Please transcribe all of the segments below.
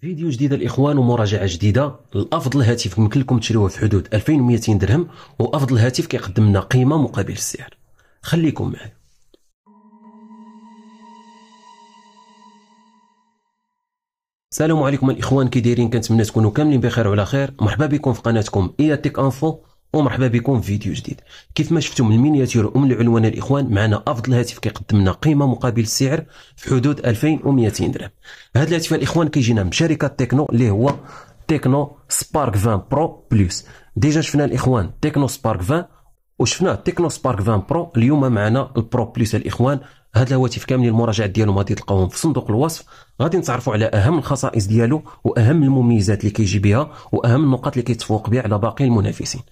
فيديو جديد الاخوان ومراجعه جديده لافضل هاتف يمكن لكم تشروه في حدود 2200 درهم وافضل هاتف كيقدم لنا قيمه مقابل السعر خليكم معي السلام عليكم الاخوان كي دايرين كنتمنى تكونوا كاملين بخير وعلى خير مرحبا بكم في قناتكم اياتيك تيك انفو ومرحبا بكم في فيديو جديد كيف ما شفتم المينياتير ام العنوان الاخوان معنا افضل هاتف كيقدم لنا قيمه مقابل السعر في حدود 2200 درهم هذا الهاتف الاخوان كيجينا من شركه تكنو اللي هو تكنو سبارك 20 برو بلس ديجا شفنا الاخوان تكنو سبارك 20 وشفنا تكنو سبارك 20 برو اليوم معنا البرو بلس الاخوان هاد الهواتف كاملين المراجعه ديالهم غادي تلقاوهم في صندوق الوصف غادي نتعرفوا على اهم الخصائص ديالو واهم المميزات اللي كيجي بها واهم النقاط اللي كيتفوق بها على باقي المنافسين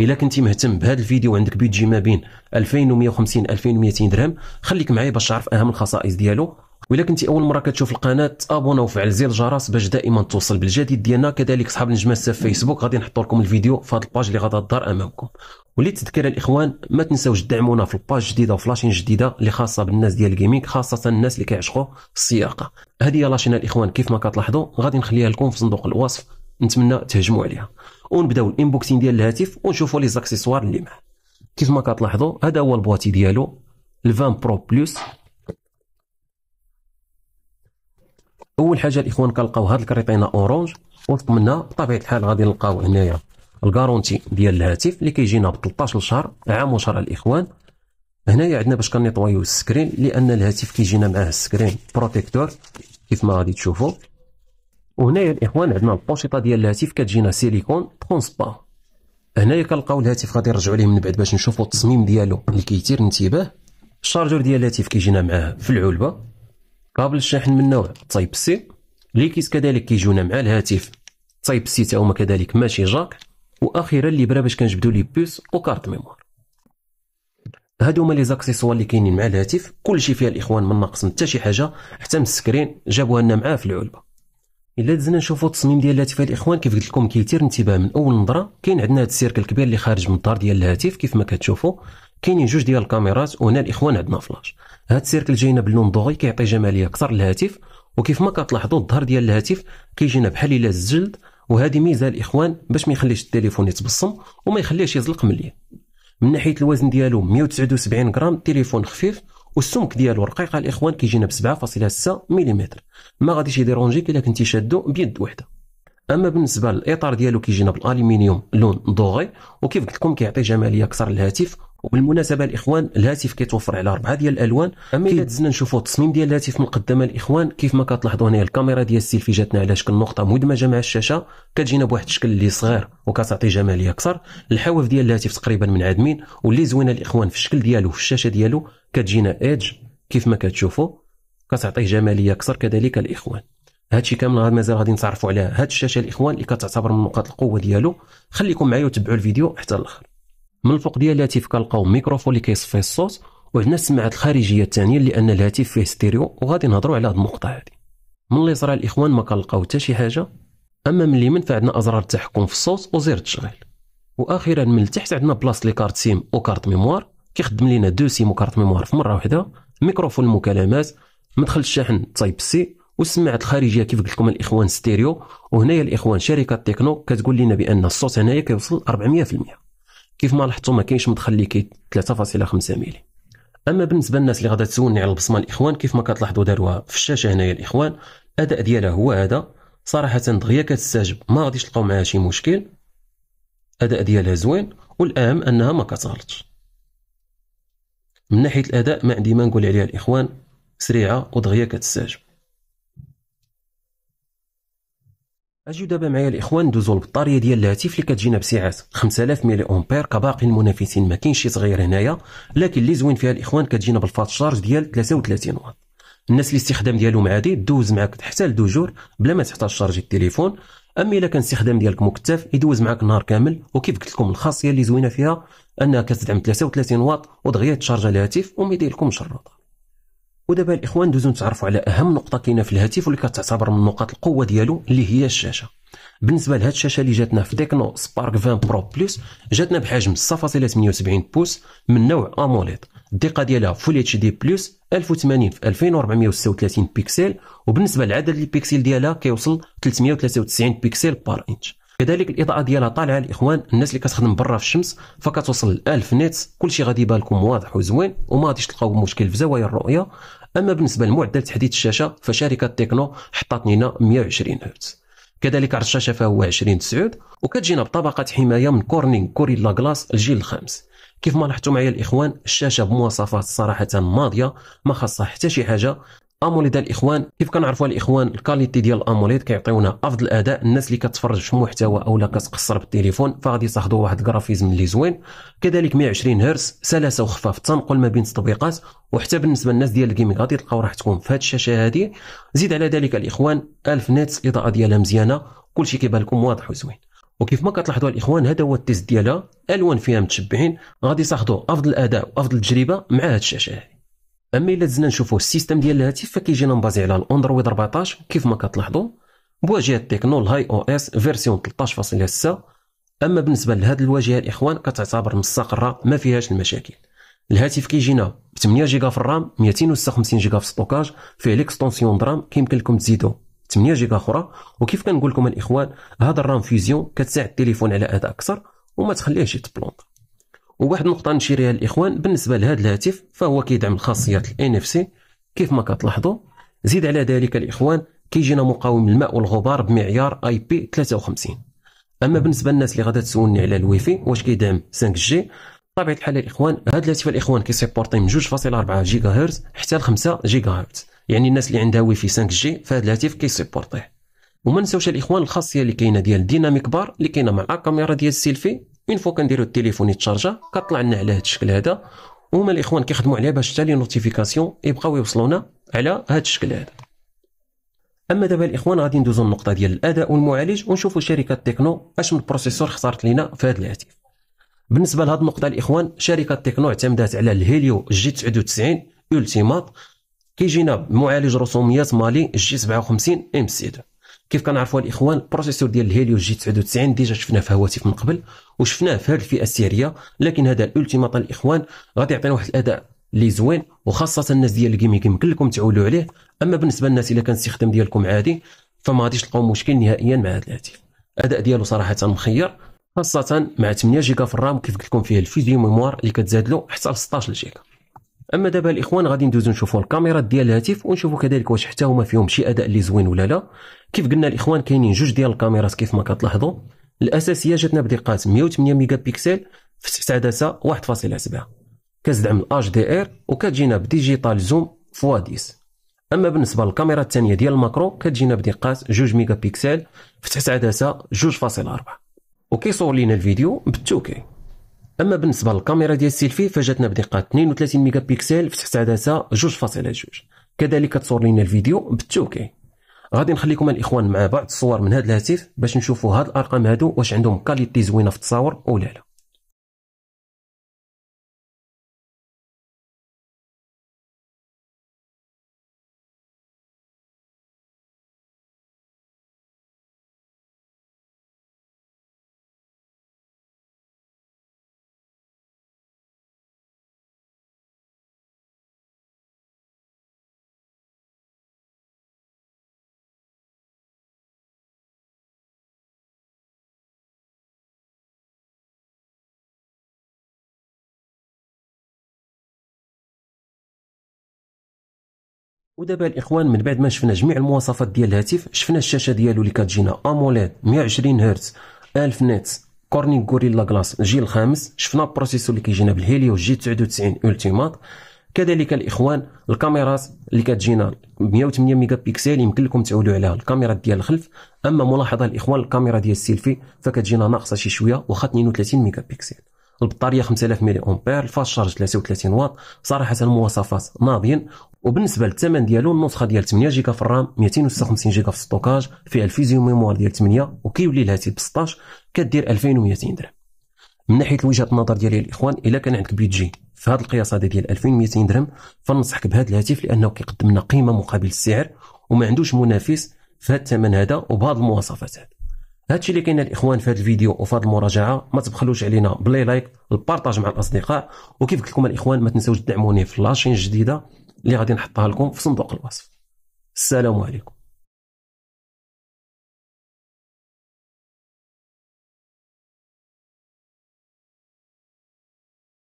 الا كنتي مهتم بهذا الفيديو وعندك بيجي ما بين 2150 2200 درهم خليك معايا باش تعرف اهم الخصائص ديالو وإلا كنتي أول مرة كتشوف القناة تابونا وفعل زر الجرس باش دائما توصل بالجديد ديالنا كذلك صحاب نجمة في فيسبوك غادي نحط لكم الفيديو في هاد الباج اللي غادا الدار أمامكم واللي تذكر الإخوان ما تنساوش تدعمونا في الباج جديدة وفي لاشين جديدة اللي خاصة بالناس ديال الجيمنج خاصة الناس اللي كيعشقوا السياقة هذه هي لاشين الإخوان كيف ما كتلاحظوا غادي نخليها لكم في صندوق الوصف نتمنى تهجموا عليها ونبداو الانبوكسين ديال الهاتف ونشوفوا لي زاكسيسوار اللي معاه كيف ما كتلاحظوا هذا هو البواتي ديالو ال 20 برو بلس اول حاجه الاخوان كنلقاو هاد الكريطينه اورانج وفق منها بطبيعه الحال غادي نلقاو هنايا الكارونتي ديال الهاتف اللي كيجينا ب 13 شهر عام وشهر الاخوان هنايا عندنا باش كنطويو السكرين لان الهاتف كيجينا معاه السكرين بروتيكتور كيف ما غادي تشوفوا وهنايا الاخوان عندنا البوشيطه ديال الهاتف كتجينا سيليكون ترونسبا هنايا كنلقاو الهاتف غادي نرجعوا ليه من بعد باش نشوفوا التصميم ديالو اللي كيثير الانتباه الشارجور ديال الهاتف كيجينا معاه في العلبه كابل الشاحن من نوع تايب سي ليكيس كذلك كيجونا مع الهاتف تايب سي تا هما كذلك ماشي جاك واخيرا برا باش كنجبدو لي بوس وكارت ميموار هادو هما لي زاكسيسوار اللي كاينين مع الهاتف كلشي فيها الاخوان من ناقص حتى شي حاجه حتى من السكرين جابوها لنا معاه في العلبه الا دزنا نشوفوا التصميم ديال الهاتف الاخوان كيف قلت لكم كيثير انتباه من اول نظره كاين عندنا هذا السيركل الكبير اللي خارج من الدار ديال الهاتف كيف ما كتشوفوا كاينين جوج ديال الكاميرات وهنا الاخوان عندنا فلاش هذا السيركل جاينا باللون ضوئي كيعطي جماليه اكثر للهاتف وكيف ما كتلاحظوا الظهر ديال الهاتف كيجينا بحال الا الجلد وهذه ميزه الاخوان باش ما يخليش التليفون يتبصم وما يخليهش يزلق مليان من ناحيه الوزن ديالو 179 غرام تليفون خفيف والسمك ديالو رقيق الاخوان كيجينا ب 7.6 ملم ما غاديش يديرونجيك الا كنتي شادو بيد وحده اما بالنسبه للاطار ديالو كيجينا بالالومنيوم لون ضوغي وكيف قلت لكم كيعطي جماليه اكثر للهاتف وبالمناسبه الاخوان الهاتف كيتوفر على اربعه ديال الالوان اما الا دزنا نشوفوا التصميم ديال الهاتف من قدام الاخوان كيف ما كتلاحظوا هنا الكاميرا ديال السيلفي جاتنا على شكل نقطه مدمجه مع الشاشه كتجينا بواحد الشكل اللي صغير وكتعطي جماليه اكثر الحواف ديال الهاتف تقريبا منعدمين واللي زوينه الاخوان في الشكل ديالو في الشاشه ديالو كتجينا ايدج كيف ما كتشوفوا كتعطيه جماليه اكثر كذلك الاخوان هادشي كامل مازال غادي نتعرفوا عليها هاد الشاشه الاخوان اللي كتعتبر من نقاط القوه ديالو خليكم معايا وتبعوا الفيديو حتى الاخر من الفوق ديال الهاتف كنلقاو ميكروفون اللي كيصفي الصوت وعندنا السماعات الخارجيه الثانيه لان الهاتف فيه ستيريو وغادي نهضروا على هاد النقطه هادي من صرا الاخوان ما كنلقاو حتى شي حاجه اما من اليمين فعندنا ازرار التحكم في الصوت وزر التشغيل واخيرا من التحت عندنا بلاصه لي كارت سيم وكارت ميموار كيخدم لينا دو سيمو كارت ميموار في مره واحده ميكروفون المكالمات مدخل الشاحن تايب سي والسماعات الخارجيه كيف قلت لكم الاخوان ستيريو وهنايا الاخوان شركه تكنو كتقول لنا بان الصوت هنايا كيوصل 400% كيف ما لاحظتوا ما كاينش مدخل اللي كي 3.5 ميلي اما بالنسبه للناس اللي غادا تسولني على البصمه الاخوان كيف ما كتلاحظوا داروها في الشاشه هنايا الاخوان الاداء ديالها هو هذا صراحه دغيا كتستجب ما غاديش تلقاو معها شي مشكل الاداء ديالها زوين والاهم انها ما كتغلطش من ناحيه الاداء ما عندي ما نقول عليها الاخوان سريعه ودغيا كتستعجب اجيو دابا معايا الاخوان ندوزو البطاريه ديال الهاتف اللي كتجينا بسعات 5000 ملي امبير كباقي المنافسين ما كاينش شي صغير هنايا لكن اللي زوين فيها الاخوان كتجينا بالفات شارج ديال 33 واط الناس اللي استخدام ديالهم عادي دوز معاك حتى لدوجور بلا ما تحتاج شارجي التليفون اما الا كان الاستخدام ديالك مكثف يدوز معك النهار كامل وكيف قلت لكم الخاصيه اللي زوينه فيها انها كتدعم 33 واط ودغيا تشارجا الهاتف وما يدير لكم الشروطه ودابا الاخوان دوزو نتعرفوا على اهم نقطه كاينه في الهاتف واللي كتعتبر من نقاط القوه ديالو اللي هي الشاشه بالنسبه لهاد الشاشه اللي جاتنا في تكنو سبارك 20 برو بلس جاتنا بحجم 6.78 بوص من نوع اموليد الدقه ديالها فول اتش دي بلس 1080 في 2436 بيكسل وبالنسبه لعدد البيكسل ديالها كيوصل 393 بيكسل بار انش كذلك الاضاءه ديالها طالعه الاخوان الناس اللي كتخدم برا في الشمس فكتوصل ل 1000 نيتس كلشي غادي يبان لكم واضح وزوين وما غاديش تلقاو مشكل في زوايا الرؤيه اما بالنسبه لمعدل تحديد الشاشه فشركه تكنو حطات لنا 120 هرتز كذلك عرض الشاشه فهو 20 تسعود وكتجينا بطبقه حمايه من كورنينغ كوريلا كلاس الجيل الخامس كيف ما لاحظتوا معايا الاخوان الشاشه بمواصفات صراحه ماضيه ما خاصها حتى شي حاجه اموليد الاخوان كيف كنعرفوا الاخوان الكاليتي ديال الاموليد كيعطيونا افضل اداء الناس اللي كتفرج في محتوى اولا كتقصر بالتليفون فغادي تاخذوا واحد الجرافيزم اللي زوين كذلك 120 هرتز سلاسه وخفاف التنقل ما بين التطبيقات وحتى بالنسبه للناس ديال الجيمنج غادي تلقاو راحتكم في هذه الشاشه هذه زيد على ذلك الاخوان 1000 نت الاضاءه ديالها مزيانه كلشي كيبان لكم واضح وزوين وكيف ما كتلاحظوا الاخوان هذا هو التيست ديالها الوان فيها متشبعين غادي تاخذوا افضل اداء وافضل تجربه مع هاد الشاشه هذه اما الا زدنا نشوفوا السيستم ديال الهاتف فكيجينا مبازي على الاندرويد 14 كيف ما كتلاحظوا بواجهه تكنو الهاي او اس فيرسيون 13.6 اما بالنسبه لهاد الواجهه الاخوان كتعتبر مستقره ما فيهاش المشاكل الهاتف كيجينا ب 8 جيجا في الرام 256 جيجا في ستوكاج فيه ليكستونسيون درام كيمكن لكم تزيدو 8 جيجا اخرى وكيف كنقول لكم الاخوان هذا الرام فيزيون كتساعد التليفون على اداء اكثر وما تخليهش يتبلونط وواحد النقطه لها الاخوان بالنسبه لهذا الهاتف فهو كيدعم خاصيات الان اف سي كيف ما كتلاحظوا زيد على ذلك الاخوان كيجينا مقاوم الماء والغبار بمعيار اي بي 53 اما بالنسبه للناس اللي غادا تسولني على الويفي واش كيدعم 5 جي بطبيعه الحال الاخوان هذا الهاتف الاخوان كيسيبورتي من 2.4 جيجا هرتز حتى ل 5 جيجا هرتز يعني الناس اللي عندها وي في 5 جي فهاد الهاتف كيسيبورتيه وما نساوش الاخوان الخاصيه اللي كاينه ديال ديناميك بار اللي كاينه مع الكاميرا ديال السيلفي اون فوا كنديرو التليفون يتشارجا كطلع لنا على هاد الشكل هذا وهما الاخوان كيخدموا عليه باش حتى لي نوتيفيكاسيون يبقاو يوصلونا على هاد الشكل هذا اما دابا الاخوان غادي ندوزو النقطه ديال الاداء والمعالج ونشوفوا شركه تكنو اش من بروسيسور اختارت لينا في هذا الهاتف بالنسبه لهاد النقطه الاخوان شركه تكنو اعتمدات على الهيليو جي 99 التيمات كيجينا معالج رسوميات مالي جي 57 ام سي 2 كيف كنعرفوا الاخوان البروسيسور ديال الهيليوس جي 99 ديجا شفناه في هواتف من قبل وشفناه في هذه الفئه السعريه لكن هذا الالتيمات الاخوان غادي يعطينا واحد الاداء اللي زوين وخاصه الناس ديال الجيمنج يمكن لكم تعولوا عليه اما بالنسبه للناس الا كان الاستخدام ديالكم عادي فما غاديش تلقاو مشكل نهائيا مع هذا الهاتف الاداء ديالو صراحه مخير خاصه مع 8 جيجا في الرام كيف قلت لكم فيه الفيديو ميموار اللي كتزاد له حتى 16 جيجا اما دابا الاخوان غادي ندوزو نشوفو الكاميرات ديال الهاتف ونشوفو كذلك واش حتى هما فيهم شي اداء اللي زوين ولا لا كيف قلنا الاخوان كاينين جوج ديال الكاميرات كيف ما كتلاحظوا الاساسيه جاتنا بدقه 108 ميجا بيكسل في 9 عدسه 1.7 كتدعم الاش دي ار وكتجينا بديجيتال زوم فوا 10 اما بالنسبه للكاميرا الثانيه ديال الماكرو كتجينا بدقه 2 ميجا بيكسل في 9 عدسه 2.4 وكيصور لينا الفيديو بالتوكي اما بالنسبه للكاميرا ديال السيلفي فجاتنا بدقه 32 ميجا بيكسل فتحت عدسه 2.2 كذلك تصور لنا الفيديو بالتوكي غادي نخليكم الاخوان مع بعض الصور من هذا الهاتف باش نشوفوا هاد الارقام هادو واش عندهم كاليتي زوينه في التصاور ولا لا ودابا الاخوان من بعد ما شفنا جميع المواصفات ديال الهاتف شفنا الشاشه ديالو اللي كتجينا اموليد 120 هرتز 1000 نيتس كورنينغ غوريلا كلاس الجيل الخامس شفنا البروسيسور اللي كيجينا بالهيليو جي 99 التيمات كذلك الاخوان الكاميرات اللي كتجينا 108 ميجا بيكسل يمكن لكم تعولوا عليها الكاميرا ديال الخلف اما ملاحظه الاخوان الكاميرا ديال السيلفي فكتجينا ناقصه شي شويه واخا 32 ميجا بيكسل البطاريه 5000 ملي امبير الفاست شارج 33 واط صراحه المواصفات ناضيين وبالنسبه للثمن ديالو النسخه ديال 8 جيجا في الرام 256 جيجا في الستوكاج فيها الفيزيو ميموار ديال 8 وكيولي الهاتف ب 16 كدير 2200 درهم من ناحيه وجهه النظر ديالي الاخوان الا كان عندك بيجي في هذه القياس هذا ديال 2200 درهم فننصحك بهذا الهاتف لانه كيقدم لنا قيمه مقابل السعر وما عندوش منافس في هذا الثمن هذا وبهذه المواصفات هذه هادشي اللي كاين الاخوان في هذا الفيديو وفي هذه المراجعه ما تبخلوش علينا بلي لايك البارطاج مع الاصدقاء وكيف قلت لكم الاخوان ما تنساوش تدعموني في لاشين جديده اللي غادي نحطها لكم في صندوق الوصف السلام عليكم